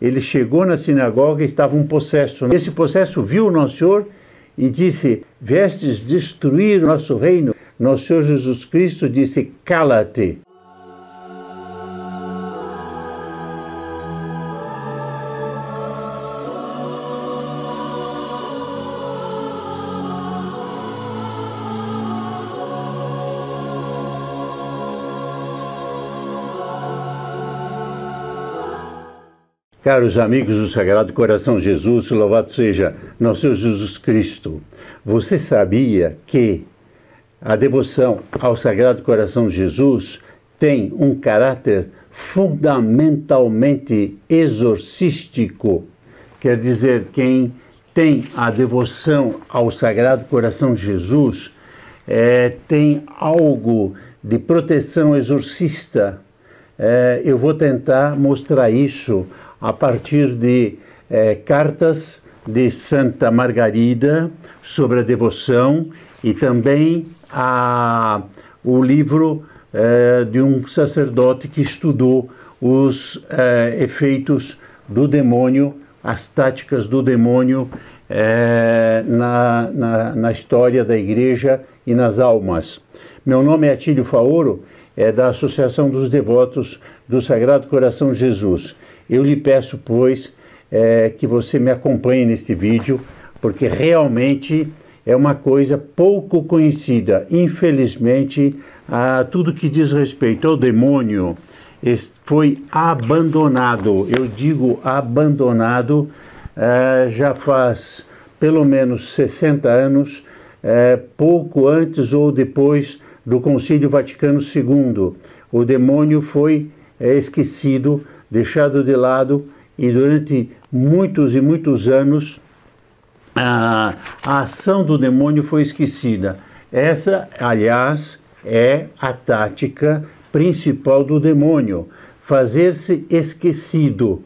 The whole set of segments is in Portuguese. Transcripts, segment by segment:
Ele chegou na sinagoga e estava um possesso. Né? Esse possesso viu o Nosso Senhor e disse: Vestes destruir o nosso reino. Nosso Senhor Jesus Cristo disse: Cala-te. Caros amigos do Sagrado Coração Jesus, louvado seja nosso Jesus Cristo. Você sabia que a devoção ao Sagrado Coração Jesus tem um caráter fundamentalmente exorcístico? Quer dizer, quem tem a devoção ao Sagrado Coração Jesus é, tem algo de proteção exorcista. É, eu vou tentar mostrar isso a partir de eh, cartas de Santa Margarida sobre a devoção e também a, o livro eh, de um sacerdote que estudou os eh, efeitos do demônio, as táticas do demônio é, na, na, na, história da igreja e nas almas. Meu nome é Atílio Faoro, é da Associação dos Devotos do Sagrado Coração de Jesus. Eu lhe peço, pois, é, que você me acompanhe neste vídeo, porque realmente é uma coisa pouco conhecida. Infelizmente, a tudo que diz respeito ao demônio foi abandonado. Eu digo abandonado é, já faz pelo menos 60 anos, é, pouco antes ou depois do Concílio Vaticano II. O demônio foi é, esquecido deixado de lado e durante muitos e muitos anos a, a ação do demônio foi esquecida. Essa, aliás, é a tática principal do demônio: fazer-se esquecido.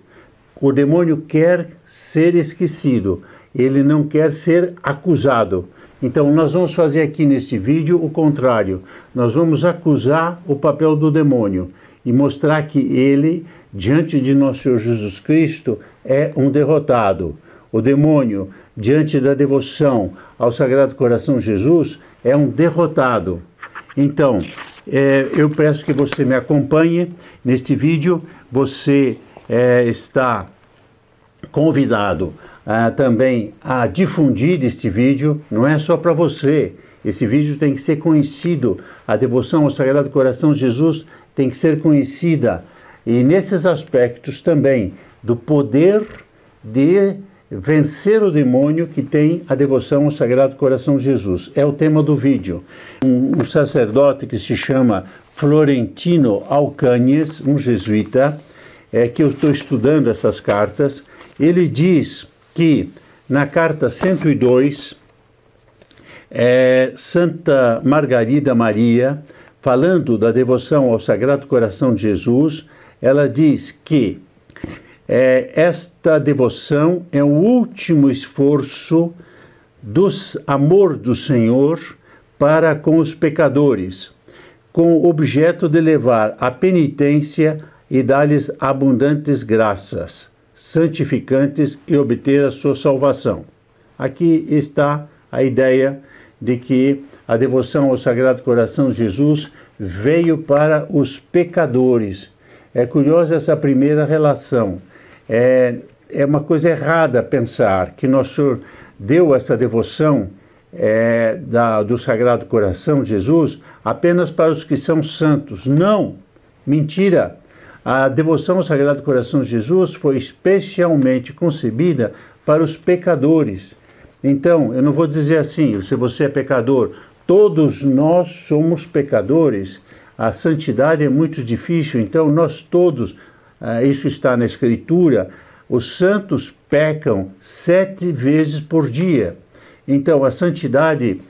O demônio quer ser esquecido, ele não quer ser acusado. Então, nós vamos fazer aqui neste vídeo o contrário. Nós vamos acusar o papel do demônio e mostrar que ele diante de nosso Senhor Jesus Cristo é um derrotado. O demônio, diante da devoção ao Sagrado Coração Jesus, é um derrotado. Então, é, eu peço que você me acompanhe neste vídeo. Você é, está convidado é, também a difundir este vídeo. Não é só para você. Esse vídeo tem que ser conhecido. A devoção ao Sagrado Coração Jesus tem que ser conhecida e nesses aspectos também do poder de vencer o demônio que tem a devoção ao Sagrado Coração de Jesus. É o tema do vídeo. Um, um sacerdote que se chama Florentino Alcanes um jesuíta, é que eu estou estudando essas cartas, ele diz que na carta 102, é, Santa Margarida Maria, falando da devoção ao Sagrado Coração de Jesus, ela diz que é, esta devoção é o último esforço do amor do Senhor para com os pecadores, com o objeto de levar a penitência e dar-lhes abundantes graças, santificantes e obter a sua salvação. Aqui está a ideia de que a devoção ao Sagrado Coração de Jesus veio para os pecadores é curiosa essa primeira relação. É, é uma coisa errada pensar que Nosso Senhor deu essa devoção é, da, do Sagrado Coração de Jesus apenas para os que são santos. Não! Mentira! A devoção ao Sagrado Coração de Jesus foi especialmente concebida para os pecadores. Então, eu não vou dizer assim, se você é pecador, todos nós somos pecadores a santidade é muito difícil, então nós todos, eh, isso está na Escritura, os santos pecam sete vezes por dia. Então a santidade,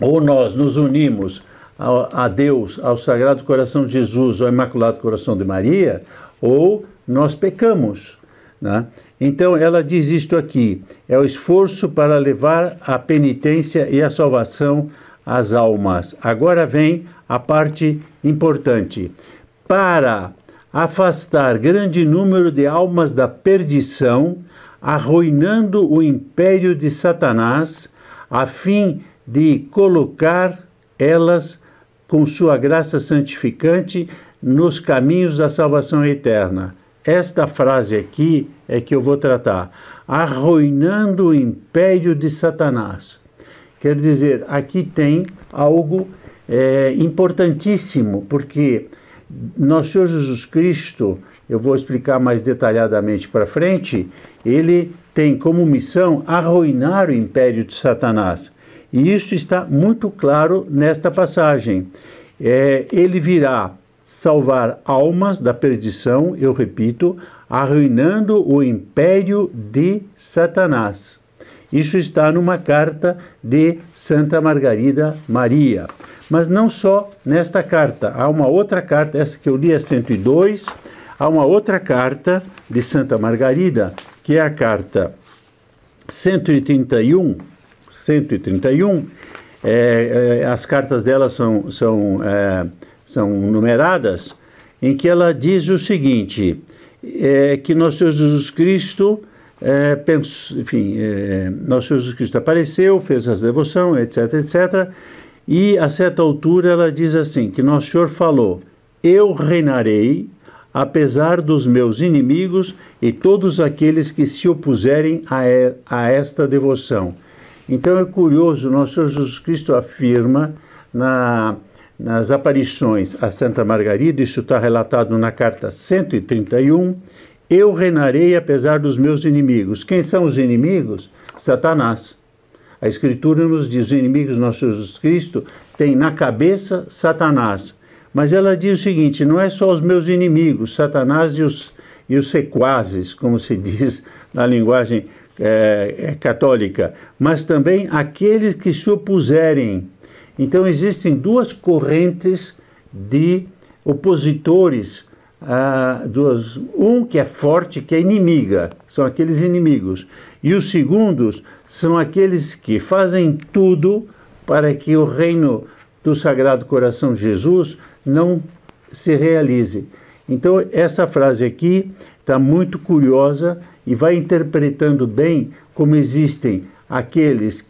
ou nós nos unimos a Deus, ao Sagrado Coração de Jesus, ao Imaculado Coração de Maria, ou nós pecamos. Né? Então ela diz isto aqui: é o esforço para levar a penitência e a salvação às almas. Agora vem a parte importante. Para afastar grande número de almas da perdição, arruinando o império de Satanás, a fim de colocar elas com sua graça santificante nos caminhos da salvação eterna. Esta frase aqui é que eu vou tratar. Arruinando o império de Satanás. Quer dizer, aqui tem algo é importantíssimo, porque nosso Senhor Jesus Cristo, eu vou explicar mais detalhadamente para frente, ele tem como missão arruinar o império de Satanás. E isso está muito claro nesta passagem. É, ele virá salvar almas da perdição, eu repito, arruinando o império de Satanás. Isso está numa carta de Santa Margarida Maria. Mas não só nesta carta, há uma outra carta, essa que eu li é 102, há uma outra carta de Santa Margarida, que é a carta 131, 131, é, é, as cartas dela são, são, é, são numeradas, em que ela diz o seguinte, é, que nosso Senhor Jesus Cristo, é, penso, enfim, é, nosso Senhor Jesus Cristo apareceu, fez essa devoção, etc, etc, e a certa altura ela diz assim: que Nosso Senhor falou: Eu reinarei apesar dos meus inimigos e todos aqueles que se opuserem a, a esta devoção. Então é curioso, nosso Senhor Jesus Cristo afirma na, nas aparições a Santa Margarida, isso está relatado na carta 131, eu reinarei apesar dos meus inimigos. Quem são os inimigos? Satanás. A Escritura nos diz: o inimigo do nosso Jesus Cristo tem na cabeça Satanás. Mas ela diz o seguinte: não é só os meus inimigos, Satanás e os, e os sequazes, como se diz na linguagem é, católica, mas também aqueles que se opuserem. Então existem duas correntes de opositores ah, duas, um que é forte, que é inimiga, são aqueles inimigos, e os segundos são aqueles que fazem tudo para que o reino do Sagrado Coração de Jesus não se realize. Então, essa frase aqui está muito curiosa e vai interpretando bem como existem aqueles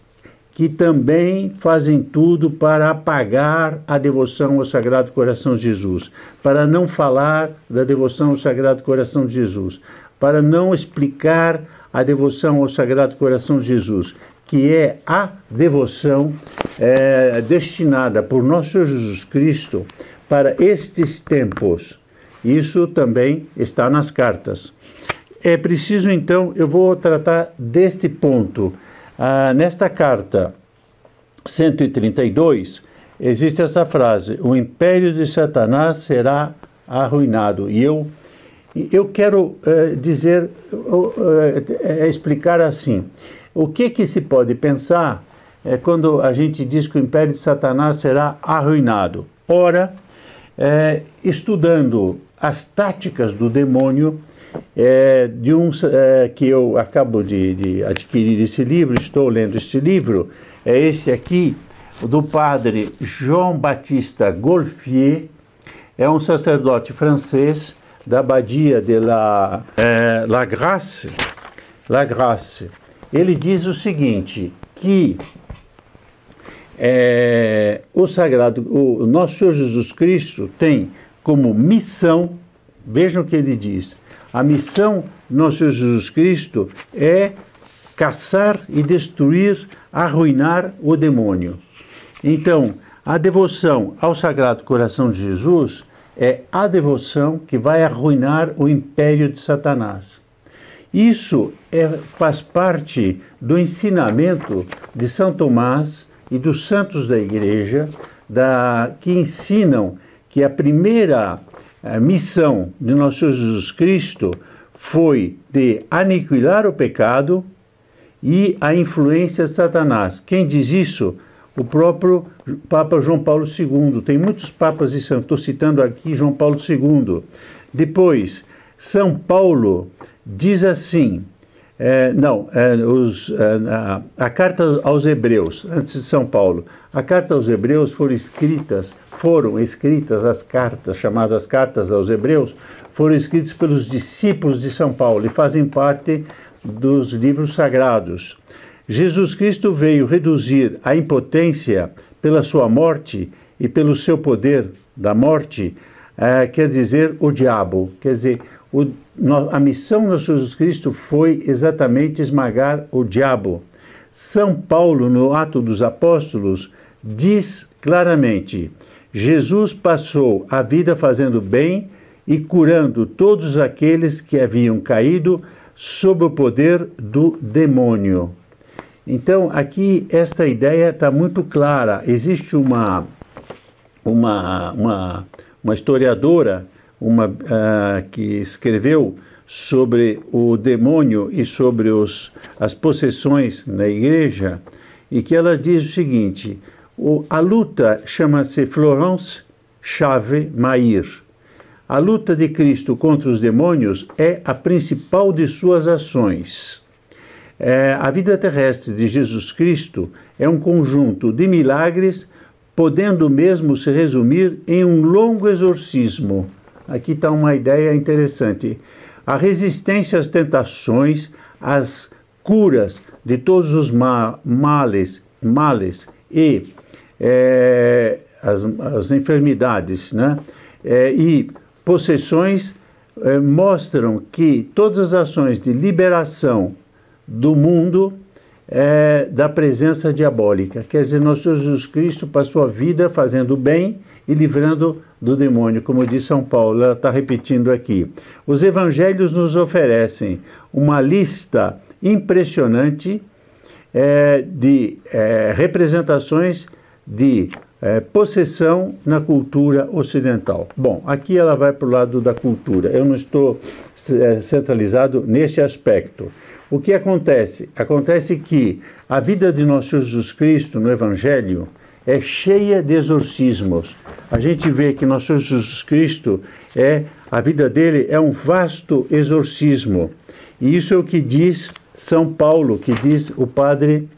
que também fazem tudo para apagar a devoção ao Sagrado Coração de Jesus, para não falar da devoção ao Sagrado Coração de Jesus, para não explicar a devoção ao Sagrado Coração de Jesus, que é a devoção é, destinada por nosso Jesus Cristo para estes tempos. Isso também está nas cartas. É preciso, então, eu vou tratar deste ponto. Ah, nesta carta 132, existe essa frase: O império de Satanás será arruinado. E eu eu quero eh, dizer, eh, eh, explicar assim, o que que se pode pensar é quando a gente diz que o império de Satanás será arruinado. Ora, é, estudando as táticas do demônio, é, de um é, que eu acabo de, de, adquirir esse livro, estou lendo este livro, é esse aqui, do padre João Batista Golfier, é um sacerdote francês da abadia de La, é, La, Grace, La Grace, ele diz o seguinte, que é, o sagrado, o nosso Senhor Jesus Cristo tem como missão, vejam o que ele diz, a missão do nosso Senhor Jesus Cristo é caçar e destruir, arruinar o demônio. Então, a devoção ao Sagrado Coração de Jesus é a devoção que vai arruinar o império de Satanás. Isso é, faz parte do ensinamento de São Tomás e dos santos da igreja, da, que ensinam que a primeira a eh, missão de nosso Senhor Jesus Cristo foi de aniquilar o pecado e a influência de Satanás. Quem diz isso? o próprio Papa João Paulo II. Tem muitos papas e santos. estou citando aqui João Paulo II. Depois, São Paulo diz assim, é, não, é, os, é, a, a, carta aos hebreus, antes de São Paulo, a carta aos hebreus foram escritas, foram escritas as cartas, chamadas cartas aos hebreus, foram escritas pelos discípulos de São Paulo e fazem parte dos livros sagrados. Jesus Cristo veio reduzir a impotência pela sua morte e pelo seu poder da morte, é, quer dizer, o diabo. Quer dizer, o, a missão de Jesus Cristo foi exatamente esmagar o diabo. São Paulo, no Ato dos Apóstolos, diz claramente: Jesus passou a vida fazendo bem e curando todos aqueles que haviam caído sob o poder do demônio. Então, aqui esta ideia está muito clara. Existe uma, uma, uma, uma historiadora uma, uh, que escreveu sobre o demônio e sobre os, as possessões na igreja, e que ela diz o seguinte: o, a luta chama-se Florence Chave Mair. A luta de Cristo contra os demônios é a principal de suas ações. É, a vida terrestre de Jesus Cristo é um conjunto de milagres, podendo mesmo se resumir em um longo exorcismo. Aqui está uma ideia interessante. A resistência às tentações, às curas de todos os ma males, males e é, as, as, enfermidades né? É, e possessões é, mostram que todas as ações de liberação do mundo é, da presença diabólica. Quer dizer, nosso Jesus Cristo passou a vida fazendo bem e livrando do demônio, como diz São Paulo, ela está repetindo aqui. Os evangelhos nos oferecem uma lista impressionante é, de é, representações de é, possessão na cultura ocidental. Bom, aqui ela vai para o lado da cultura. Eu não estou é, centralizado neste aspecto. O que acontece? Acontece que a vida de nosso Jesus Cristo no Evangelho é cheia de exorcismos. A gente vê que nosso Jesus Cristo é a vida dele é um vasto exorcismo. E isso é o que diz São Paulo, que diz o padre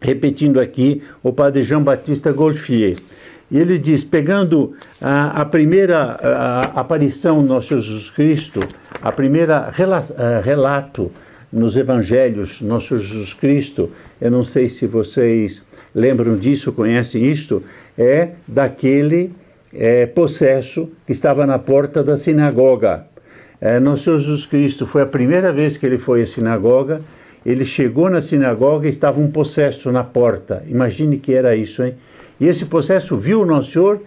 repetindo aqui o padre João Batista Golfier. E ele diz, pegando a, a primeira a, a aparição do nosso Jesus Cristo, a primeira rela, eh, relato nos evangelhos, nosso Jesus Cristo, eu não sei se vocês lembram disso, conhecem isto, é daquele é, possesso que estava na porta da sinagoga. É, nosso Jesus Cristo foi a primeira vez que ele foi à sinagoga. Ele chegou na sinagoga e estava um possesso na porta. Imagine que era isso, hein? E esse possesso viu o nosso Senhor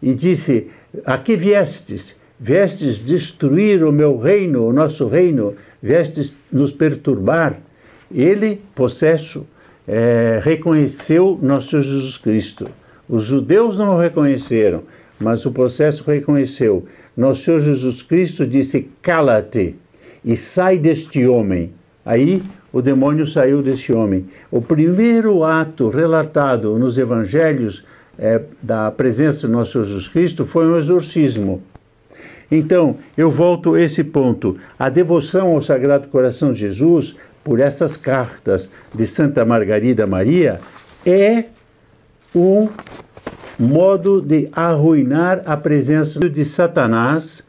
e disse: A que viestes? viestes destruir o meu reino, o nosso reino, viestes nos perturbar. Ele, possesso, é, reconheceu nosso Jesus Cristo. Os judeus não o reconheceram, mas o processo reconheceu. Nosso Senhor Jesus Cristo disse: Cala-te e sai deste homem. Aí o demônio saiu deste homem. O primeiro ato relatado nos evangelhos é, da presença de nosso Jesus Cristo foi um exorcismo. Então, eu volto a esse ponto. A devoção ao Sagrado Coração de Jesus, por essas cartas de Santa Margarida Maria, é um modo de arruinar a presença de Satanás.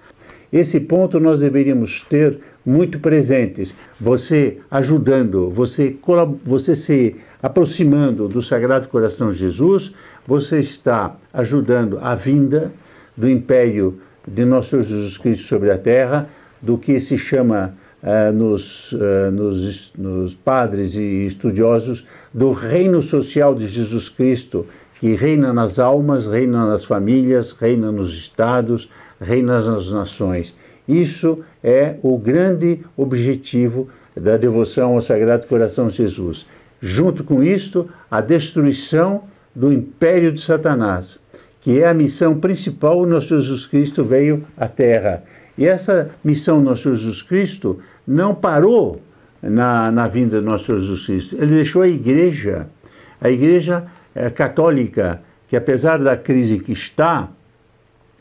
Esse ponto nós deveríamos ter muito presentes. Você ajudando, você, você se aproximando do Sagrado Coração de Jesus, você está ajudando a vinda do Império de nosso Senhor Jesus Cristo sobre a terra, do que se chama uh, nos, uh, nos, nos padres e estudiosos do reino social de Jesus Cristo, que reina nas almas, reina nas famílias, reina nos estados, reina nas nações. Isso é o grande objetivo da devoção ao Sagrado Coração de Jesus. Junto com isto, a destruição do império de Satanás, que é a missão principal o nosso Jesus Cristo veio à Terra. E essa missão do nosso Jesus Cristo não parou na, na vinda do nosso Jesus Cristo. Ele deixou a igreja, a igreja eh, católica, que apesar da crise que está,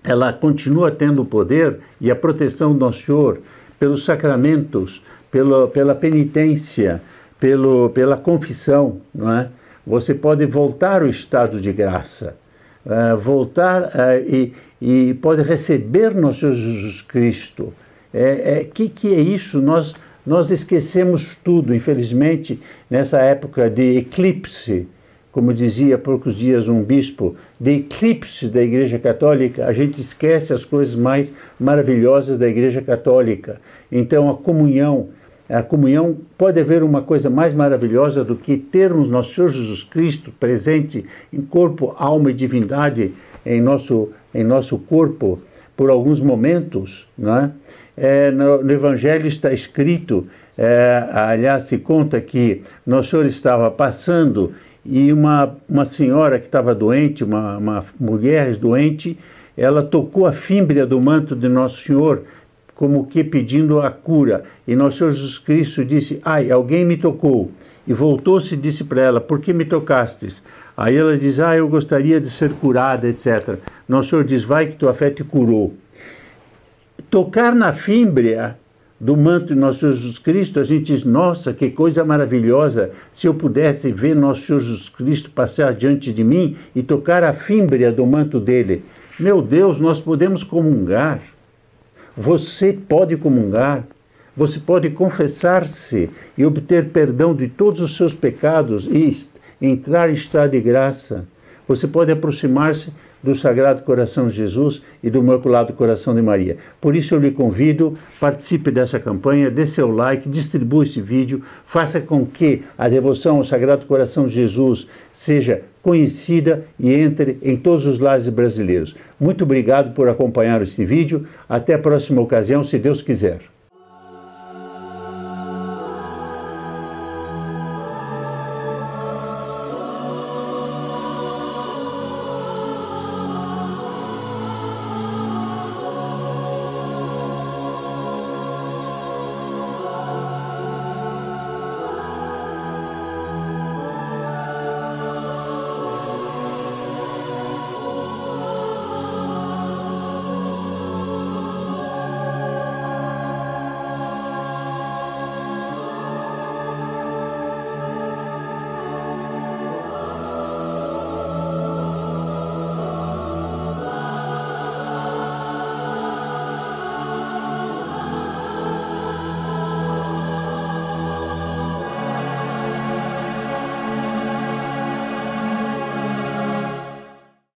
ela continua tendo o poder e a proteção do nosso Senhor pelos sacramentos, pelo, pela penitência, pelo, pela confissão. Não é? Você pode voltar ao estado de graça uh, voltar uh, e, e pode receber nosso Jesus Cristo. É, é que que é isso? Nós nós esquecemos tudo, infelizmente, nessa época de eclipse, como dizia há poucos dias um bispo, de eclipse da Igreja Católica, a gente esquece as coisas mais maravilhosas da Igreja Católica. Então, a comunhão, a comunhão, pode haver uma coisa mais maravilhosa do que termos nosso Senhor Jesus Cristo presente em corpo, alma e divindade em nosso, em nosso corpo por alguns momentos. Né? É, no, no, Evangelho está escrito, é, aliás, se conta que Nosso Senhor estava passando e uma, uma senhora que estava doente, uma, uma mulher doente, ela tocou a fímbria do manto de Nosso Senhor como que pedindo a cura. E nosso Senhor Jesus Cristo disse: Ai, alguém me tocou. E voltou-se e disse para ela: Por que me tocastes? Aí ela diz: Ah, eu gostaria de ser curada, etc. Nosso Senhor diz: Vai que tua fé te curou. Tocar na fímbria do manto de nosso Senhor Jesus Cristo, a gente diz: Nossa, que coisa maravilhosa! Se eu pudesse ver nosso Senhor Jesus Cristo passar diante de mim e tocar a fímbria do manto dele. Meu Deus, nós podemos comungar você pode comungar, você pode confessar-se e obter perdão de todos os seus pecados e entrar em estado de graça. Você pode aproximar-se do Sagrado Coração de Jesus e do Imaculado Coração de Maria. Por isso eu lhe convido, participe dessa campanha, dê seu like, distribua esse vídeo, faça com que a devoção ao Sagrado Coração de Jesus seja conhecida e entre em todos os lares brasileiros. Muito obrigado por acompanhar este vídeo. Até a próxima ocasião, se Deus quiser.